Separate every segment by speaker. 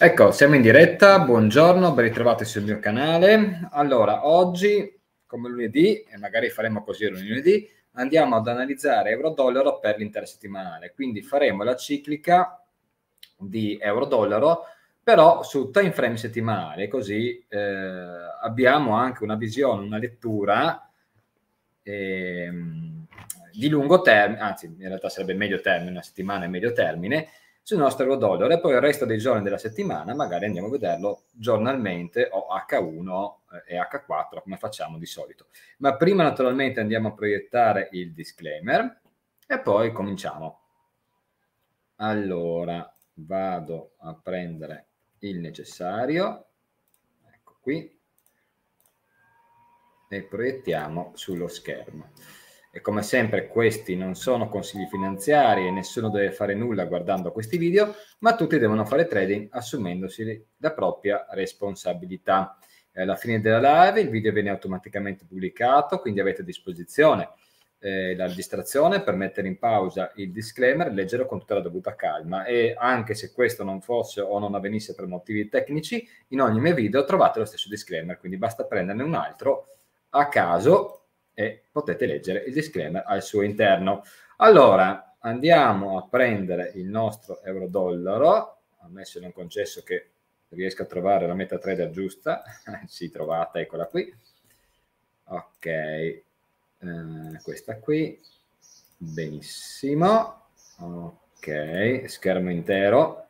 Speaker 1: Ecco, siamo in diretta, buongiorno, ben ritrovati sul mio canale. Allora, oggi, come lunedì, e magari faremo così lunedì, andiamo ad analizzare euro-dollaro per l'intera l'intersettimanale. Quindi faremo la ciclica di euro-dollaro, però su time frame settimanale, così eh, abbiamo anche una visione, una lettura eh, di lungo termine, anzi in realtà sarebbe medio termine, una settimana e medio termine, sul nostro euro e poi il resto dei giorni della settimana magari andiamo a vederlo giornalmente o H1 eh, e H4 come facciamo di solito. Ma prima naturalmente andiamo a proiettare il disclaimer e poi cominciamo. Allora, vado a prendere il necessario, ecco qui, e proiettiamo sullo schermo. E come sempre questi non sono consigli finanziari e nessuno deve fare nulla guardando questi video, ma tutti devono fare trading assumendosi la propria responsabilità. Alla fine della live il video viene automaticamente pubblicato, quindi avete a disposizione eh, la registrazione per mettere in pausa il disclaimer, leggerlo con tutta la dovuta calma e anche se questo non fosse o non avvenisse per motivi tecnici, in ogni mio video trovate lo stesso disclaimer, quindi basta prenderne un altro a caso e potete leggere il disclaimer al suo interno. Allora, andiamo a prendere il nostro euro-dollaro, ammesso non concesso che riesca a trovare la meta trader giusta, si trovata, eccola qui. Ok, eh, questa qui, benissimo. Ok, schermo intero,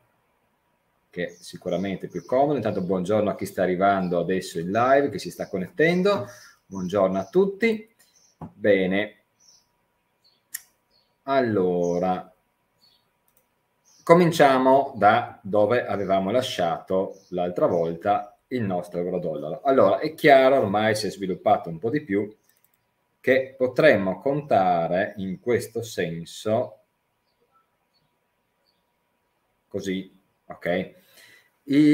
Speaker 1: che è sicuramente più comodo. Intanto buongiorno a chi sta arrivando adesso in live, che si sta connettendo. Buongiorno a tutti. Bene. Allora, cominciamo da dove avevamo lasciato l'altra volta il nostro euro dollaro. Allora, è chiaro, ormai si è sviluppato un po' di più, che potremmo contare in questo senso, così, ok,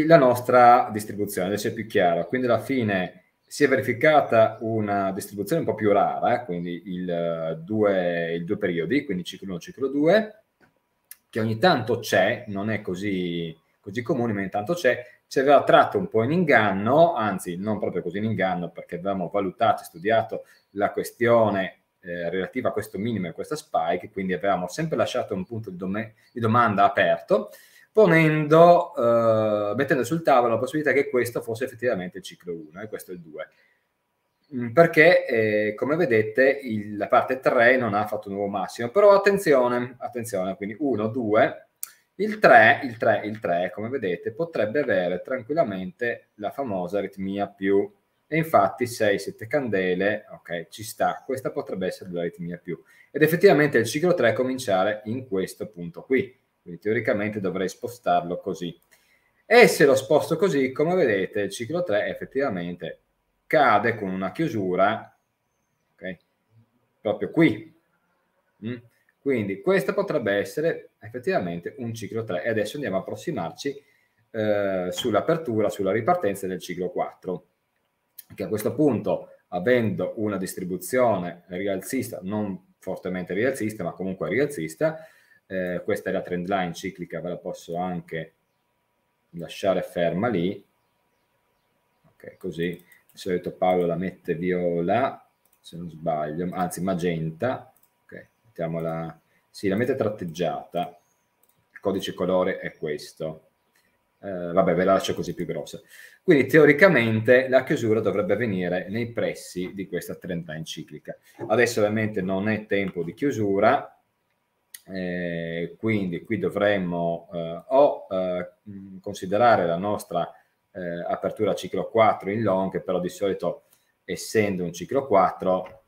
Speaker 1: la nostra distribuzione, adesso è più chiaro. Quindi alla fine si è verificata una distribuzione un po' più rara, eh, quindi il, eh, due, il due periodi, quindi ciclo 1 e ciclo 2, che ogni tanto c'è, non è così, così comune, ma ogni tanto c'è, ci aveva tratto un po' in inganno, anzi non proprio così in inganno, perché avevamo valutato e studiato la questione eh, relativa a questo minimo e a questa spike, quindi avevamo sempre lasciato un punto di, dom- di domanda aperto, ponendo, eh, mettendo sul tavolo la possibilità che questo fosse effettivamente il ciclo 1 e questo è il 2. Mm, perché, eh, come vedete, il, la parte 3 non ha fatto un nuovo massimo, però attenzione, attenzione, quindi 1, 2, il 3, il 3, il 3, come vedete, potrebbe avere tranquillamente la famosa aritmia più, e infatti 6, 7 candele, ok, ci sta, questa potrebbe essere l'aritmia più. Ed effettivamente il ciclo 3 cominciare in questo punto qui, quindi teoricamente dovrei spostarlo così. E se lo sposto così, come vedete, il ciclo 3 effettivamente cade con una chiusura okay, proprio qui. Mm? Quindi questo potrebbe essere effettivamente un ciclo 3. E adesso andiamo a approssimarci eh, sull'apertura, sulla ripartenza del ciclo 4, che a questo punto, avendo una distribuzione rialzista, non fortemente rialzista, ma comunque rialzista, eh, questa è la trend line ciclica, ve la posso anche lasciare ferma lì, ok, così, di solito Paolo la mette viola, se non sbaglio, anzi magenta, ok, mettiamola, sì, la mette tratteggiata, il codice colore è questo, eh, vabbè, ve la lascio così più grossa. Quindi teoricamente la chiusura dovrebbe avvenire nei pressi di questa trend line ciclica. Adesso ovviamente non è tempo di chiusura, eh, quindi qui dovremmo eh, o eh, considerare la nostra eh, apertura ciclo 4 in long, che però di solito essendo un ciclo 4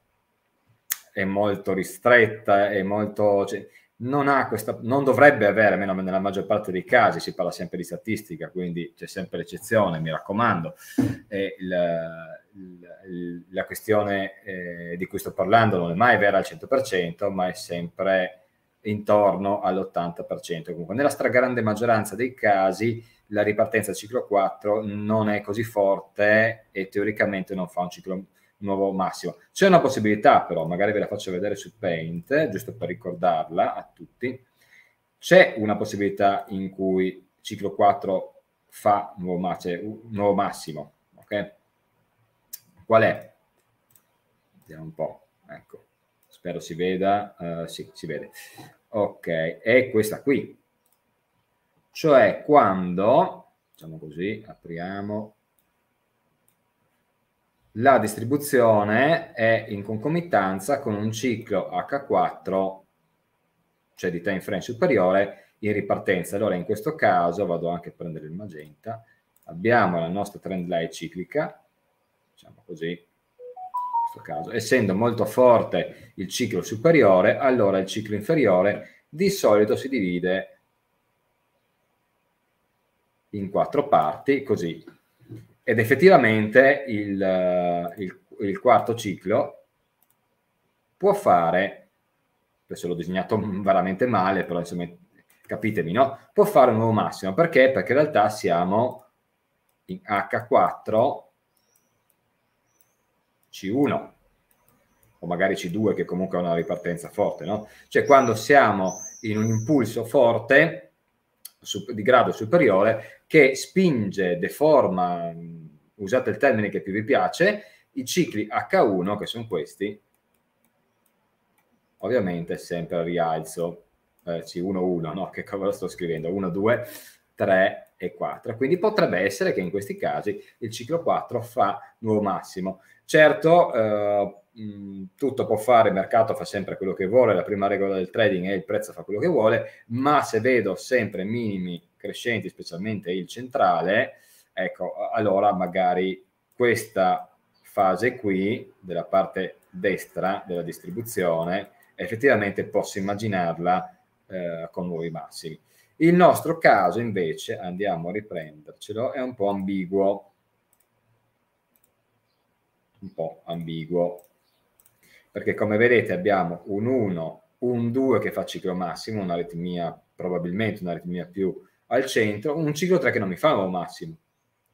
Speaker 1: è molto ristretta, è molto, cioè, non, ha questa, non dovrebbe avere, almeno nella maggior parte dei casi, si parla sempre di statistica, quindi c'è sempre l'eccezione, mi raccomando, la, la, la, questione eh, di cui sto parlando non è mai vera al 100%, ma è sempre intorno all'80%. Comunque nella stragrande maggioranza dei casi la ripartenza al ciclo 4 non è così forte e teoricamente non fa un ciclo nuovo massimo. C'è una possibilità però, magari ve la faccio vedere su Paint, giusto per ricordarla a tutti, c'è una possibilità in cui ciclo 4 fa nuovo, ma- cioè, nuovo massimo, ok? Qual è? Vediamo un po', ecco, spero si veda, uh, sì, si vede ok, è questa qui. Cioè quando, diciamo così, apriamo, la distribuzione è in concomitanza con un ciclo H4, cioè di time frame superiore, in ripartenza. Allora in questo caso, vado anche a prendere il magenta, abbiamo la nostra trend line ciclica, diciamo così, questo caso, essendo molto forte il ciclo superiore, allora il ciclo inferiore di solito si divide in quattro parti, così. Ed effettivamente il, eh, il, il quarto ciclo può fare, adesso l'ho disegnato veramente male, però insomma capitemi, no? Può fare un nuovo massimo, perché? Perché in realtà siamo in H4 c1 o magari C2 che comunque ha una ripartenza forte, no? Cioè quando siamo in un impulso forte di grado superiore che spinge, deforma, mm, usate il termine che più vi piace, i cicli H1 che sono questi, ovviamente sempre rialzo eh, C1, 1, no? Che cosa sto scrivendo? 1, 2, 3, e 4. Quindi potrebbe essere che in questi casi il ciclo 4 fa nuovo massimo. Certo, eh, mm, tutto può fare, il mercato fa sempre quello che vuole, la prima regola del trading è il prezzo fa quello che vuole, ma se vedo sempre minimi crescenti, specialmente il centrale, ecco, allora magari questa fase qui della parte destra della distribuzione effettivamente posso immaginarla eh, con nuovi massimi. Il nostro caso invece, andiamo a riprendercelo, è un po' ambiguo. Un po' ambiguo. Perché come vedete abbiamo un 1, un 2 che fa ciclo massimo, un'aritmia, probabilmente un'aritmia più al centro, un ciclo 3 che non mi fa un massimo.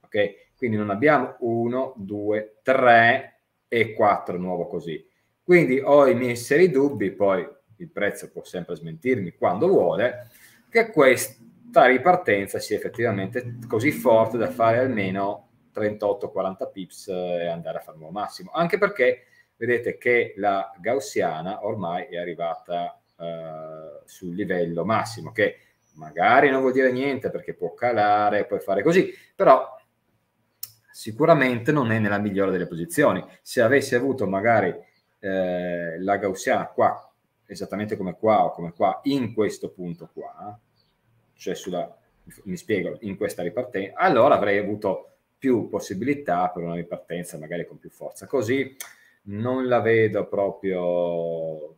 Speaker 1: Ok? Quindi non abbiamo 1, 2, 3 e 4 nuovo così. Quindi ho i miei seri dubbi, poi il prezzo può sempre smentirmi quando vuole, che questa ripartenza sia effettivamente così forte da fare almeno 38-40 pips e andare a fare un massimo, anche perché vedete che la gaussiana ormai è arrivata eh, sul livello massimo, che magari non vuol dire niente perché può calare e puoi fare così, però sicuramente non è nella migliore delle posizioni. Se avessi avuto magari eh, la gaussiana qua esattamente come qua o come qua, in questo punto qua, cioè sulla, mi spiego, in questa ripartenza, allora avrei avuto più possibilità per una ripartenza magari con più forza. Così non la vedo proprio,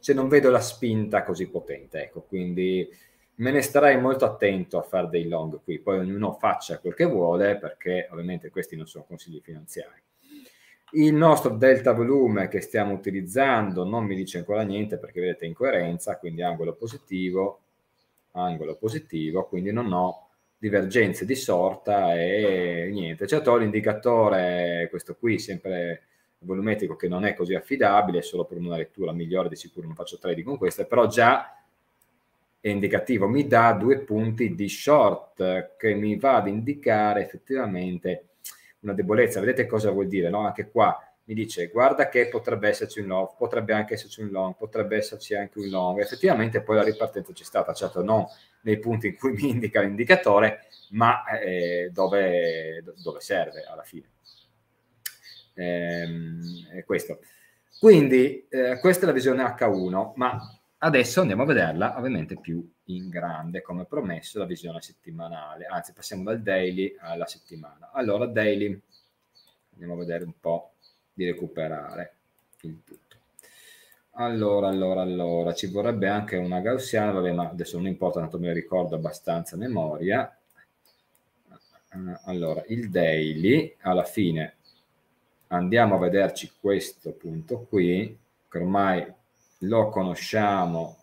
Speaker 1: cioè non vedo la spinta così potente, ecco, quindi me ne starei molto attento a fare dei long qui, poi ognuno faccia quel che vuole perché ovviamente questi non sono consigli finanziari il nostro delta volume che stiamo utilizzando non mi dice ancora niente perché vedete in coerenza, quindi angolo positivo, angolo positivo, quindi non ho divergenze di sorta e niente. Certo ho l'indicatore, questo qui, sempre volumetrico, che non è così affidabile, solo per una lettura migliore di sicuro non faccio trading con questo, però già è indicativo, mi dà due punti di short che mi va ad indicare effettivamente una debolezza. Vedete cosa vuol dire, no? Anche qua mi dice guarda che potrebbe esserci un long, potrebbe anche esserci un long, potrebbe esserci anche un long. Effettivamente poi la ripartenza c'è stata, certo non nei punti in cui mi indica l'indicatore, ma eh, dove, dove, serve alla fine. Ehm, questo. Quindi eh, questa è la visione H1, ma adesso andiamo a vederla ovviamente più in grande, come promesso, la visione settimanale. Anzi, passiamo dal daily alla settimana. Allora, daily, andiamo a vedere un po' di recuperare il tutto. Allora, allora, allora, ci vorrebbe anche una gaussiana, vabbè, ma adesso non importa, tanto me lo ricordo abbastanza a memoria. Eh, allora, il daily, alla fine andiamo a vederci questo punto qui, che ormai lo conosciamo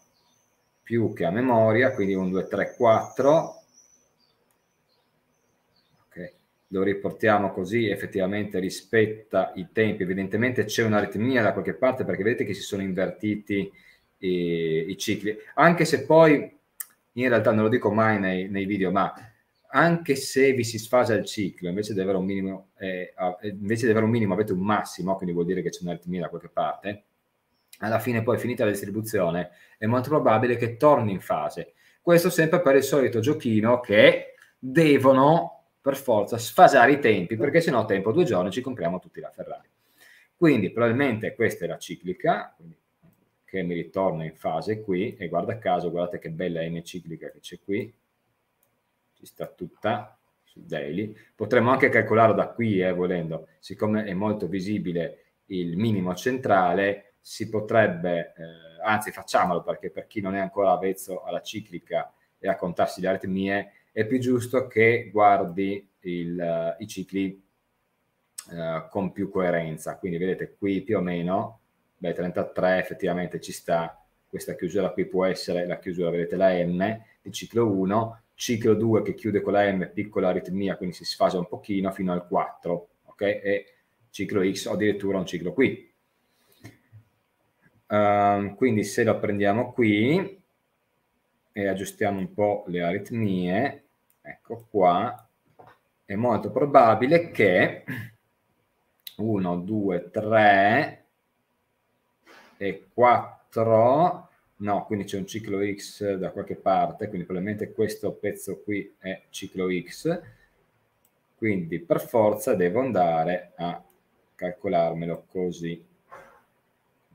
Speaker 1: più che a memoria, quindi 1, 2, 3, 4. Lo riportiamo così, effettivamente rispetta i tempi. Evidentemente c'è un'aritmia da qualche parte perché vedete che si sono invertiti i, i cicli. Anche se poi, in realtà non lo dico mai nei, nei video, ma anche se vi si sfasa il ciclo, invece di avere un minimo, eh, invece di avere un minimo avete un massimo, quindi vuol dire che c'è un'aritmia da qualche parte alla fine poi finita la distribuzione, è molto probabile che torni in fase. Questo sempre per il solito giochino che devono per forza sfasare i tempi, perché se no tempo due giorni ci compriamo tutti la Ferrari. Quindi probabilmente questa è la ciclica, che mi ritorna in fase qui, e guarda caso, guardate che bella M ciclica che c'è qui, ci sta tutta su daily. Potremmo anche calcolarlo da qui, eh, volendo, siccome è molto visibile il minimo centrale, si potrebbe, eh, anzi facciamolo perché per chi non è ancora avvezzo alla ciclica e a contarsi le aritmie, è più giusto che guardi il, eh, i cicli eh, con più coerenza. Quindi vedete qui più o meno, beh 33 effettivamente ci sta, questa chiusura qui può essere la chiusura, vedete la M di ciclo 1, ciclo 2 che chiude con la M, piccola aritmia, quindi si sfasa un pochino fino al 4, ok? E ciclo X o addirittura un ciclo qui, Ehm, quindi se lo prendiamo qui e aggiustiamo un po' le aritmie, ecco qua, è molto probabile che 1, 2, 3 e 4, no, quindi c'è un ciclo X da qualche parte, quindi probabilmente questo pezzo qui è ciclo X, quindi per forza devo andare a calcolarmelo così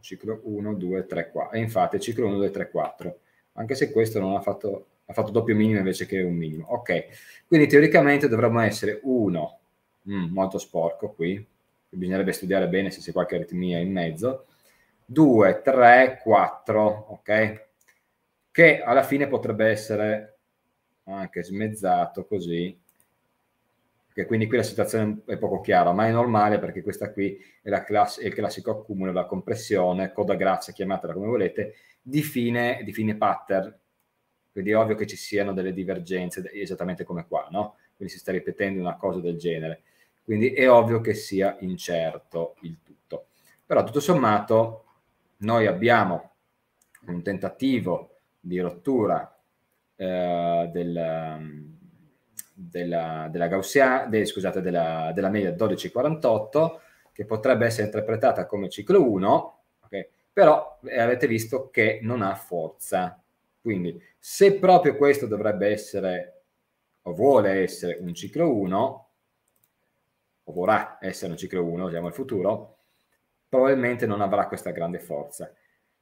Speaker 1: ciclo 1, 2, 3, 4, e infatti ciclo 1, 2, 3, 4, anche se questo non ha fatto, ha fatto doppio minimo invece che un minimo. Ok, quindi teoricamente dovremmo essere 1, mm, molto sporco qui, bisognerebbe studiare bene se c'è qualche aritmia in mezzo, 2, 3, 4, ok? Che alla fine potrebbe essere anche smezzato così quindi qui la situazione è poco chiara, ma è normale perché questa qui è, class- è il classico accumulo, la compressione, coda grassa, chiamatela come volete, di fine, di fine, pattern. Quindi è ovvio che ci siano delle divergenze, esattamente come qua, no? Quindi si sta ripetendo una cosa del genere. Quindi è ovvio che sia incerto il tutto. Però tutto sommato noi abbiamo un tentativo di rottura eh, del della, della, Gaussia, de, scusate, della, della media 1248 che potrebbe essere interpretata come ciclo 1, okay? però eh, avete visto che non ha forza. Quindi se proprio questo dovrebbe essere o vuole essere un ciclo 1, o vorrà essere un ciclo 1, vediamo il futuro, probabilmente non avrà questa grande forza.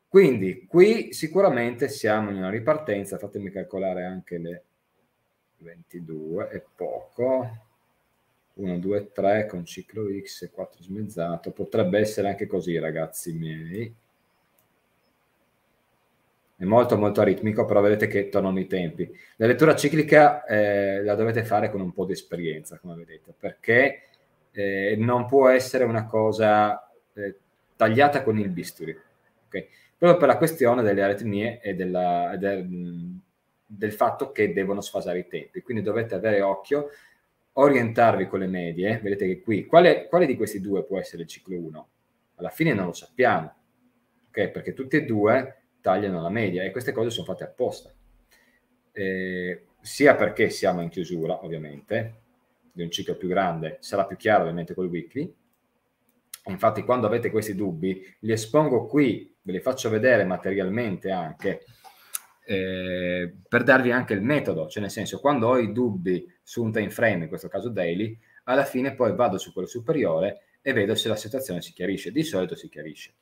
Speaker 1: Quindi qui sicuramente siamo in una ripartenza, fatemi calcolare anche le 22 è poco, 1, 2, 3 con ciclo X e 4 smezzato, potrebbe essere anche così ragazzi miei, è molto molto aritmico, però vedete che tornano i tempi. La lettura ciclica eh, la dovete fare con un po' di esperienza, come vedete, perché eh, non può essere una cosa eh, tagliata con il bisturi, okay? proprio per la questione delle aritmie e della, del, del fatto che devono sfasare i tempi. Quindi dovete avere occhio, orientarvi con le medie. Vedete che qui, quale, quale di questi due può essere il ciclo 1? Alla fine non lo sappiamo, okay? perché tutti e due tagliano la media e queste cose sono fatte apposta. Eh, sia perché siamo in chiusura, ovviamente, di un ciclo più grande, sarà più chiaro ovviamente col weekly. Infatti quando avete questi dubbi li espongo qui, ve li faccio vedere materialmente anche, eh, per darvi anche il metodo, cioè nel senso quando ho i dubbi su un time frame, in questo caso daily, alla fine poi vado su quello superiore e vedo se la situazione si chiarisce, di solito si chiarisce.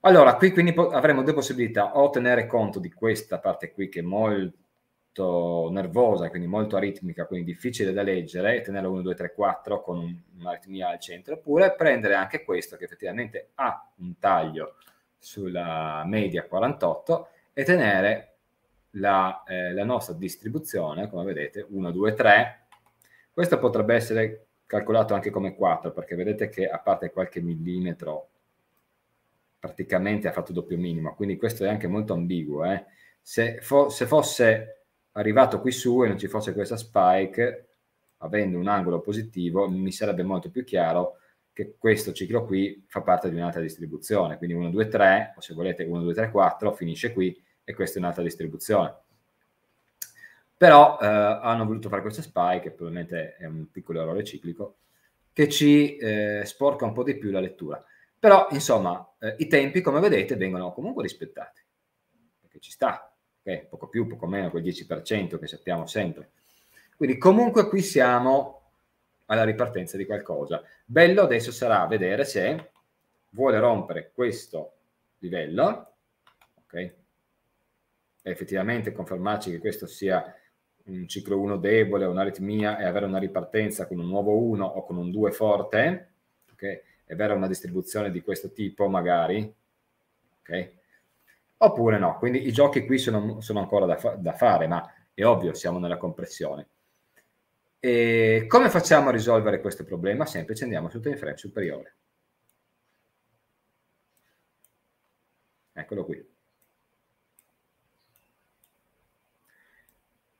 Speaker 1: Allora, qui quindi avremo due possibilità, o tenere conto di questa parte qui che è molto nervosa, quindi molto aritmica, quindi difficile da leggere, e tenerla 1, 2, 3, 4 con un'aritmia al centro, oppure prendere anche questo che effettivamente ha un taglio sulla media 48 e tenere la, eh, la nostra distribuzione, come vedete, 1, 2, 3. Questo potrebbe essere calcolato anche come 4, perché vedete che a parte qualche millimetro praticamente ha fatto doppio minimo, quindi questo è anche molto ambiguo. Eh? Se, fo se, fosse arrivato qui su e non ci fosse questa spike, avendo un angolo positivo, mi sarebbe molto più chiaro che questo ciclo qui fa parte di un'altra distribuzione, quindi 1, 2, 3, o se volete 1, 2, 3, 4, finisce qui, e questa è un'altra distribuzione. Però eh, hanno voluto fare questo spike, che probabilmente è un piccolo errore ciclico, che ci eh, sporca un po' di più la lettura. Però, insomma, eh, i tempi, come vedete, vengono comunque rispettati, perché ci sta, okay? poco più, poco meno, quel 10% che sappiamo sempre. Quindi comunque qui siamo alla ripartenza di qualcosa. Bello adesso sarà vedere se vuole rompere questo livello, ok? effettivamente confermarci che questo sia un ciclo 1 debole, un'aritmia e avere una ripartenza con un nuovo 1 o con un 2 forte, okay? è vera una distribuzione di questo tipo magari, ok? oppure no. Quindi i giochi qui sono, sono ancora da, fa- da, fare, ma è ovvio, siamo nella compressione. E come facciamo a risolvere questo problema? Semplice, andiamo sul time frame superiore. Eccolo qui.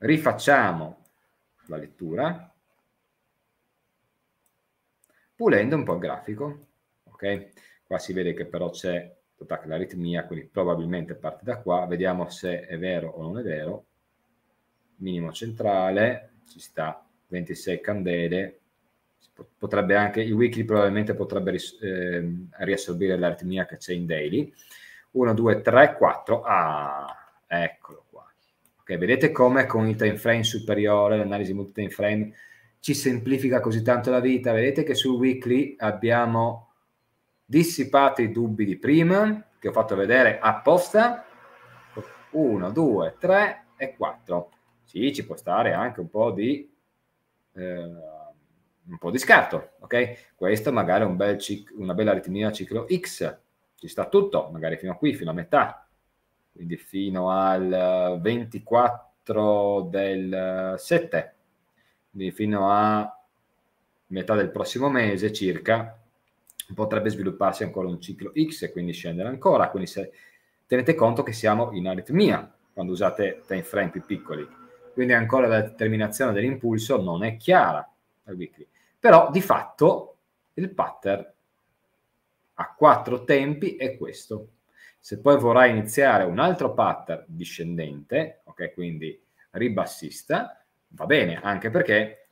Speaker 1: Rifacciamo la lettura, pulendo un po' il grafico. ok Qua si vede che però c'è l'aritmia, quindi probabilmente parte da qua. Vediamo se è vero o non è vero. Minimo centrale, ci sta 26 candele. Potrebbe anche, il wiki probabilmente potrebbe ris, eh, riassorbire l'aritmia che c'è in daily. 1, 2, 3, 4. Ah, eccolo Okay, vedete come con il time frame superiore, l'analisi multi-time frame, ci semplifica così tanto la vita. Vedete che sul weekly abbiamo dissipato i dubbi di prima, che ho fatto vedere apposta. 1, 2, 3 e 4. Sì, ci può stare anche un po' di... Eh, un po' di scarto, ok? Questo magari è un bel cic- una bella ritmia ciclo X, ci sta tutto, magari fino a qui, fino a metà, quindi fino al 24 eh, del 7, eh, quindi fino a metà del prossimo mese circa, potrebbe svilupparsi ancora un ciclo X e quindi scendere ancora. Quindi se, tenete conto che siamo in aritmia quando usate time frame più piccoli. Quindi ancora la determinazione dell'impulso non è chiara al Però di fatto il pattern a quattro tempi è questo. Se poi vorrai iniziare un altro pattern discendente, ok, quindi ribassista, va bene, anche perché,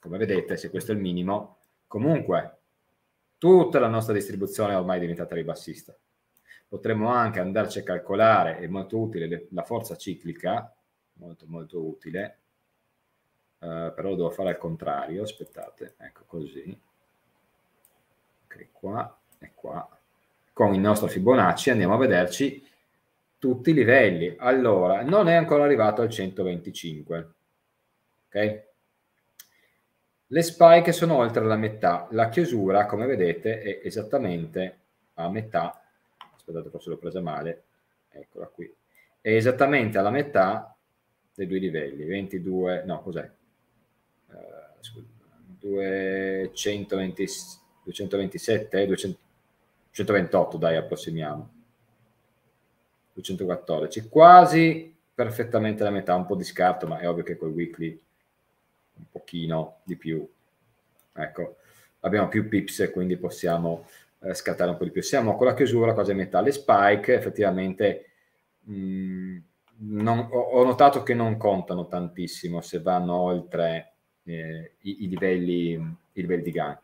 Speaker 1: come vedete, se questo è il minimo, comunque tutta la nostra distribuzione è ormai diventata ribassista. Potremmo anche andarci a calcolare, è molto utile, la forza ciclica, molto molto utile, Uh, però lo devo fare al contrario, aspettate, ecco così, ok, qua e qua, con il nostro Fibonacci andiamo a vederci tutti i livelli. Allora, non è ancora arrivato al 125. Ok? Le spike sono oltre la metà. La chiusura, come vedete, è esattamente a metà. Aspettate, forse l'ho presa male. Eccola qui. È esattamente alla metà dei due livelli. 22, no, cos'è? Uh, 227, 200, 128 dai, approssimiamo. 214, quasi perfettamente la metà, un po' di scarto, ma è ovvio che col weekly un pochino di più. Ecco, abbiamo più pips e quindi possiamo eh, scattare un po' di più. Siamo con la chiusura, quasi a metà. Le spike effettivamente mh, mm, non, ho, ho, notato che non contano tantissimo se vanno oltre eh, i, i, livelli, i livelli di gang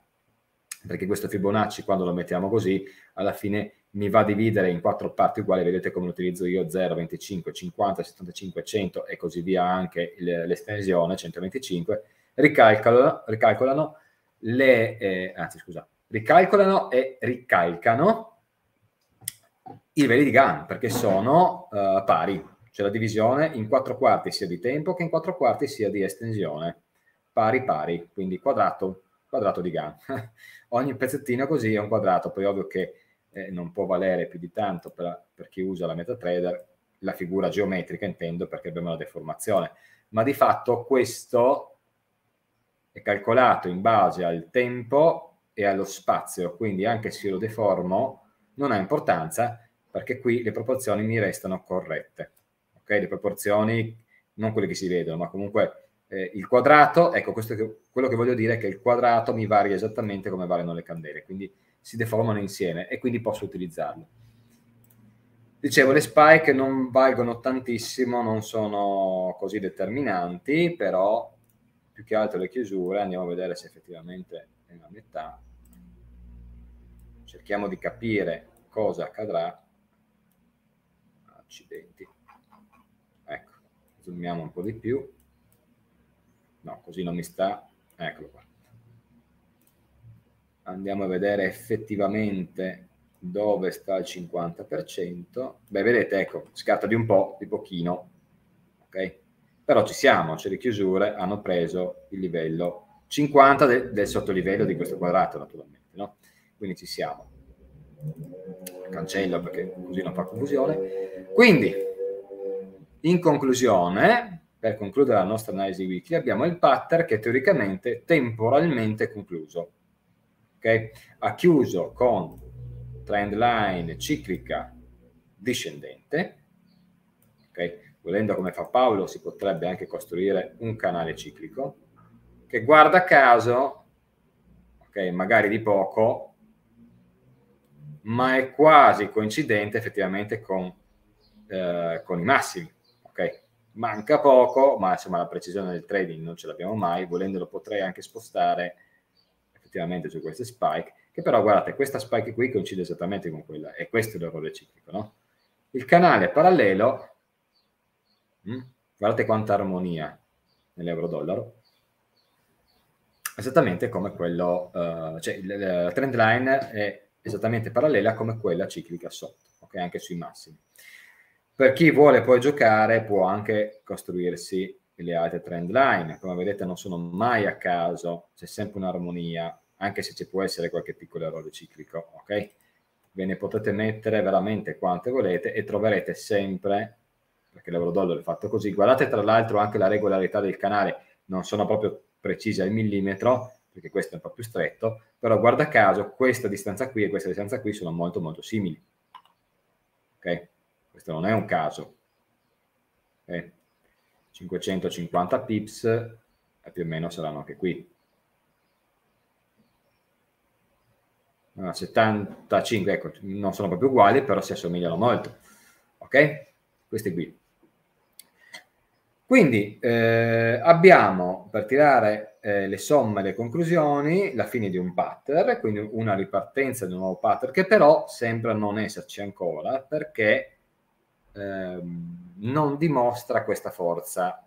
Speaker 1: perché questo Fibonacci quando lo mettiamo così alla fine mi va a dividere in quattro parti uguali, vedete come lo utilizzo io 0, 25, 50, 75, 100 e così via anche l'estensione 125, ricalcolano, ricalcolano le, eh, anzi scusa, ricalcolano e ricalcano i livelli di GAN perché sono eh, pari, cioè la divisione in quattro quarti sia di tempo che in quattro quarti sia di estensione, pari pari, quindi quadrato, quadrato di GAN. Ogni pezzettino così è un quadrato, poi ovvio che eh, non può valere più di tanto per, per chi usa la MetaTrader, la figura geometrica intendo perché abbiamo la deformazione, ma di fatto questo è calcolato in base al tempo e allo spazio, quindi anche se lo deformo non ha importanza perché qui le proporzioni mi restano corrette, ok? Le proporzioni, non quelle che si vedono, ma comunque eh, il quadrato, ecco, questo che, quello che voglio dire è che il quadrato mi varia esattamente come variano le candele, quindi si deformano insieme e quindi posso utilizzarlo. Dicevo, le spike non valgono tantissimo, non sono così determinanti, però più che altro le chiusure, andiamo a vedere se effettivamente è la metà. Cerchiamo di capire cosa accadrà. Accidenti. Ecco, zoomiamo un po' di più. No, così non mi sta. Eccolo qua andiamo a vedere effettivamente dove sta il 50%, beh vedete ecco, scatta di un po', di pochino, ok? Però ci siamo, cioè le chiusure hanno preso il livello 50 del, del sottolivello di questo quadrato naturalmente, no? Quindi ci siamo. Cancello perché così non fa confusione. Quindi, in conclusione, per concludere la nostra analisi wiki, abbiamo il pattern che teoricamente temporalmente è concluso Okay? Ha chiuso con trend line ciclica discendente, okay? volendo come fa Paolo si potrebbe anche costruire un canale ciclico, che guarda caso, okay, magari di poco, ma è quasi coincidente effettivamente con, eh, con i massimi. Okay? Manca poco, ma insomma la precisione del trading non ce l'abbiamo mai, volendolo potrei anche spostare effettivamente su queste spike, che però guardate, questa spike qui coincide esattamente con quella, e questo è l'errore ciclico, no? Il canale parallelo, mm, guardate quanta armonia nell'euro-dollaro, esattamente come quello, uh, cioè la trend line è esattamente parallela come quella ciclica sotto, ok? Anche sui massimi. Per chi vuole poi giocare può anche costruirsi le altre trend line, come vedete non sono mai a caso, c'è sempre un'armonia anche se ci può essere qualche piccolo errore ciclico, ok? Ve ne potete mettere veramente quante volete e troverete sempre, perché l'eurodollaro è fatto così, guardate tra l'altro anche la regolarità del canale, non sono proprio precise al millimetro, perché questo è un po' più stretto, però guarda caso questa distanza qui e questa distanza qui sono molto molto simili. Ok? Questo non è un caso. Okay? 550 pips eh, più o meno saranno anche qui. 75, ah, ecco, non sono proprio uguali, però si assomigliano molto. Ok? Queste qui. Quindi eh, abbiamo per tirare eh, le somme e le conclusioni la fine di un pattern, quindi una ripartenza di un nuovo pattern che però sembra non esserci ancora perché eh, non dimostra questa forza.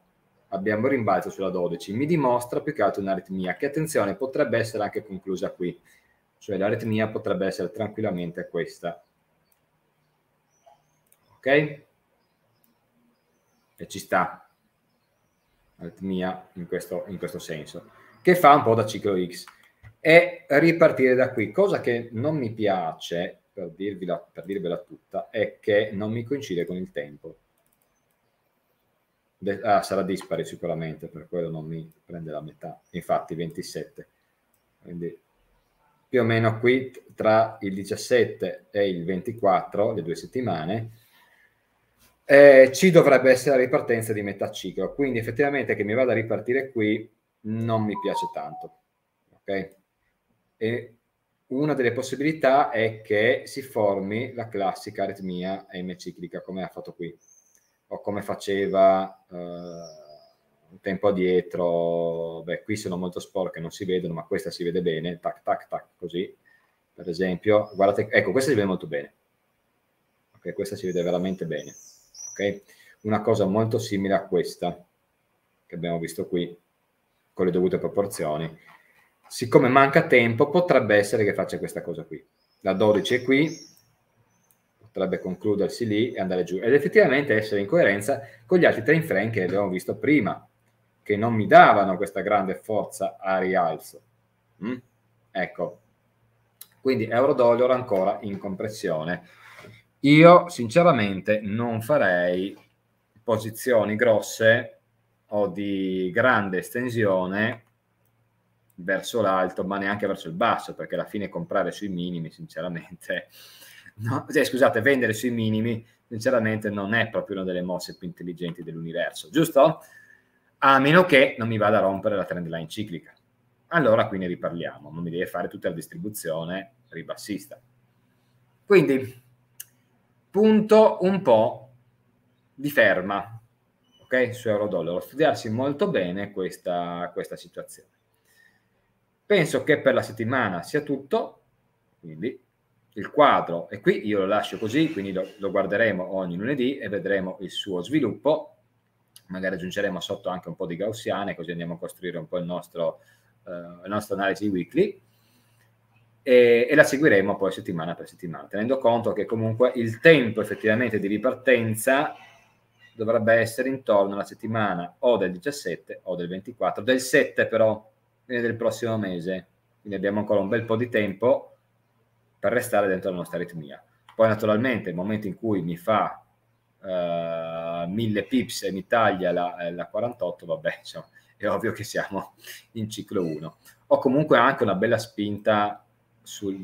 Speaker 1: Abbiamo rimbalzo sulla 12, mi dimostra più che altro un'aritmia che attenzione potrebbe essere anche conclusa qui cioè l'aritmia potrebbe essere tranquillamente questa. Ok? E ci sta aritmia in questo, in questo senso, che fa un po' da ciclo X. E ripartire da qui, cosa che non mi piace, per, dirvela, per dirvela tutta, è che non mi coincide con il tempo. De ah, sarà dispari sicuramente, per quello non mi prende la metà, infatti 27. Quindi più o meno qui tra il 17 e il 24, le due settimane, eh, ci dovrebbe essere la ripartenza di metà ciclo. Quindi effettivamente che mi vada a ripartire qui non mi piace tanto. Okay? E una delle possibilità è che si formi la classica aritmia emiciclica come ha fatto qui o come faceva... Eh, un tempo addietro, beh, qui sono molto sporche, non si vedono, ma questa si vede bene, tac, tac, tac, così, per esempio, guardate, ecco, questa si vede molto bene, ok, questa si vede veramente bene, ok, una cosa molto simile a questa che abbiamo visto qui, con le dovute proporzioni, siccome manca tempo, potrebbe essere che faccia questa cosa qui, la 12 è qui, potrebbe concludersi lì e andare giù ed effettivamente essere in coerenza con gli altri time frame che abbiamo visto prima che non mi davano questa grande forza a rialzo. Mm? Ecco, quindi euro-dollaro ancora in compressione. Io sinceramente non farei posizioni grosse o di grande estensione verso l'alto, ma neanche verso il basso, perché alla fine comprare sui minimi, sinceramente, no, cioè, scusate, vendere sui minimi, sinceramente non è proprio una delle mosse più intelligenti dell'universo, giusto? a meno che non mi vada a rompere la trend line ciclica. Allora qui ne riparliamo, non mi deve fare tutta la distribuzione ribassista. Quindi, punto un po' di ferma, ok, su euro-dollaro, studiarsi molto bene questa, questa situazione. Penso che per la settimana sia tutto, quindi il quadro, è qui io lo lascio così, quindi lo, lo guarderemo ogni lunedì e vedremo il suo sviluppo magari aggiungeremo sotto anche un po' di gaussiane, così andiamo a costruire un po' il nostro, eh, la nostra analisi weekly e, e, la seguiremo poi settimana per settimana, tenendo conto che comunque il tempo effettivamente di ripartenza dovrebbe essere intorno alla settimana o del 17 o del 24, del 7 però, quindi del prossimo mese, quindi abbiamo ancora un bel po' di tempo per restare dentro la nostra ritmia. Poi naturalmente il momento in cui mi fa eh, 1000 pips e mi taglia la, eh, la 48, vabbè, insomma, è ovvio che siamo in ciclo 1. Ho comunque anche una bella spinta sul,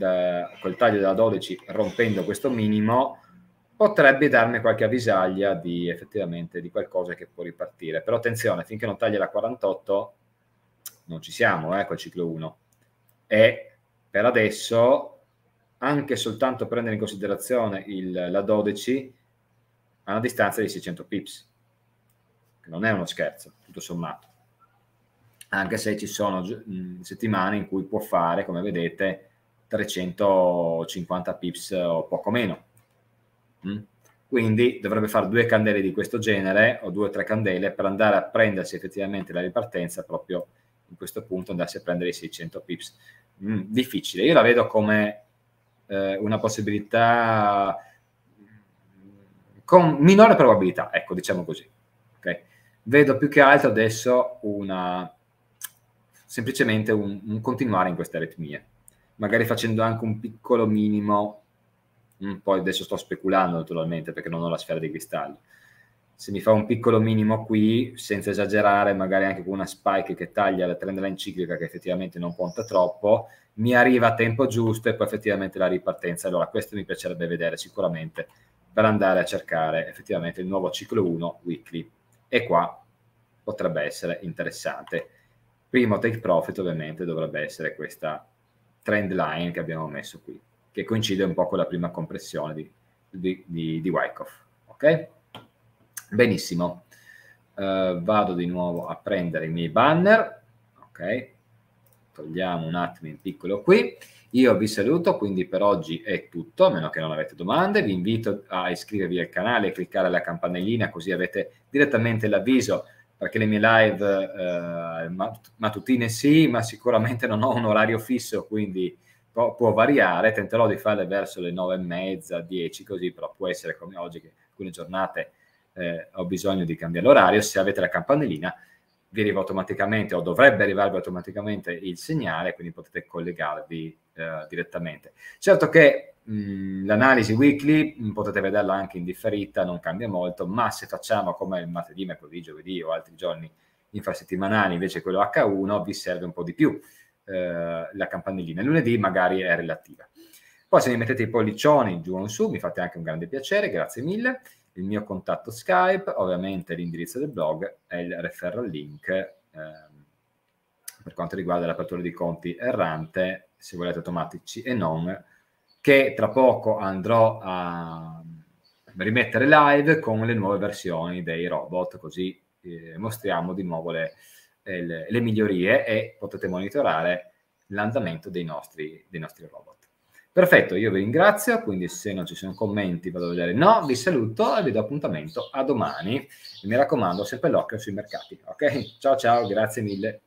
Speaker 1: col taglio della 12 rompendo questo minimo, potrebbe darmi qualche avvisaglia di effettivamente di qualcosa che può ripartire. Però attenzione, finché non taglia la 48 non ci siamo, eh, col ciclo 1. E per adesso, anche soltanto prendere in considerazione il, la 12 a una distanza di 600 pips, che non è uno scherzo, tutto sommato. Anche se ci sono settimane in cui può fare, come vedete, 350 pips o poco meno. Mm? Quindi dovrebbe fare due candele di questo genere o due o tre candele per andare a prendersi effettivamente la ripartenza proprio in questo punto andarsi a prendere i 600 pips. Mm, difficile, io la vedo come eh, una possibilità con minore probabilità, ecco, diciamo così. Okay? Vedo più che altro adesso una, semplicemente un, un continuare in queste aritmie, magari facendo anche un piccolo minimo, mh, mm, poi adesso sto speculando naturalmente perché non ho la sfera di cristallo, se mi fa un piccolo minimo qui, senza esagerare, magari anche con una spike che taglia la trend line ciclica che effettivamente non conta troppo, mi arriva a tempo giusto e poi effettivamente la ripartenza. Allora, questo mi piacerebbe vedere sicuramente per andare a cercare effettivamente il nuovo ciclo 1 weekly. E qua potrebbe essere interessante. Primo take profit ovviamente dovrebbe essere questa trend line che abbiamo messo qui, che coincide un po' con la prima compressione di, di, di, di Wyckoff. Ok? Benissimo. Uh, vado di nuovo a prendere i miei banner. Ok? togliamo un attimo in piccolo qui. Io vi saluto, quindi per oggi è tutto, a meno che non avete domande. Vi invito a iscrivervi al canale e cliccare la campanellina così avete direttamente l'avviso perché le mie live eh, mattutine sì, ma sicuramente non ho un orario fisso, quindi può, può variare. Tenterò di farle verso le nove e mezza, dieci, così, però può essere come oggi che alcune giornate eh, ho bisogno di cambiare l'orario. Se avete la campanellina vi arriva automaticamente o dovrebbe arrivarvi automaticamente il segnale, quindi potete collegarvi eh, direttamente. Certo che mh, l'analisi weekly mh, potete vederla anche in differita, non cambia molto, ma se facciamo come il martedì, mercoledì, giovedì o altri giorni infrasettimanali, invece quello H1, vi serve un po' di più eh, la campanellina. lunedì magari è relativa. Poi se mi mettete i pollicioni giù o in su, mi fate anche un grande piacere, grazie mille il mio contatto Skype, ovviamente l'indirizzo del blog e il referral link. Eh, per quanto riguarda l'apertura di conti errante, se volete automatici e non, che tra poco andrò a rimettere live con le nuove versioni dei robot, così eh, mostriamo di nuovo le, eh, le, le, migliorie e potete monitorare l'andamento dei nostri, dei nostri robot. Perfetto, io vi ringrazio, quindi se non ci sono commenti vado a vedere no, vi saluto e vi do appuntamento a domani. E mi raccomando, sempre l'occhio sui mercati, ok? Ciao ciao, grazie mille.